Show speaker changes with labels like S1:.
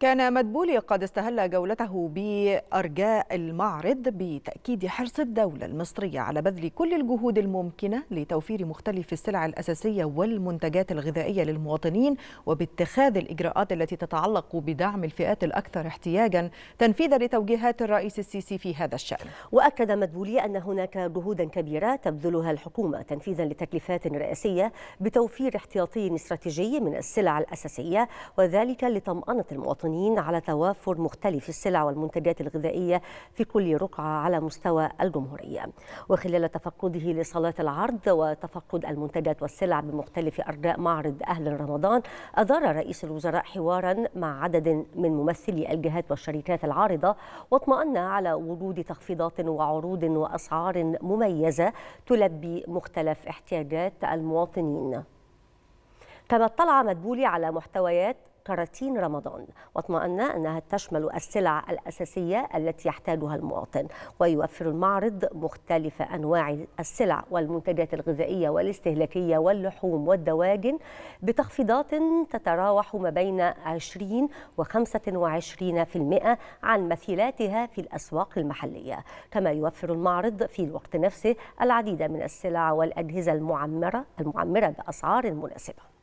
S1: كان مدبولي قد استهل جولته بأرجاء المعرض بتأكيد حرص الدولة المصرية على بذل كل الجهود الممكنة لتوفير مختلف السلع الأساسية والمنتجات الغذائية للمواطنين وباتخاذ الإجراءات التي تتعلق بدعم الفئات الأكثر احتياجا تنفيذا لتوجيهات الرئيس السيسي في هذا
S2: الشأن وأكد مدبولي أن هناك جهودا كبيرة تبذلها الحكومة تنفيذا لتكليفات رئاسية بتوفير احتياطي استراتيجي من السلع الأساسية وذلك لطمأنة المواطنين المواطنين على توافر مختلف السلع والمنتجات الغذائية في كل رقعة على مستوى الجمهورية وخلال تفقده لصلاة العرض وتفقد المنتجات والسلع بمختلف أرجاء معرض أهل رمضان أدار رئيس الوزراء حوارا مع عدد من ممثلي الجهات والشركات العارضة واطمأن على وجود تخفيضات وعروض وأسعار مميزة تلبي مختلف احتياجات المواطنين كما اطلع مدبولي على محتويات كراتين رمضان واطمأن أنها تشمل السلع الأساسية التي يحتاجها المواطن ويوفر المعرض مختلف أنواع السلع والمنتجات الغذائية والاستهلاكية واللحوم والدواجن بتخفيضات تتراوح ما بين 20 و 25% عن مثيلاتها في الأسواق المحلية كما يوفر المعرض في الوقت نفسه العديد من السلع والأجهزة المعمرة المعمرة بأسعار مناسبة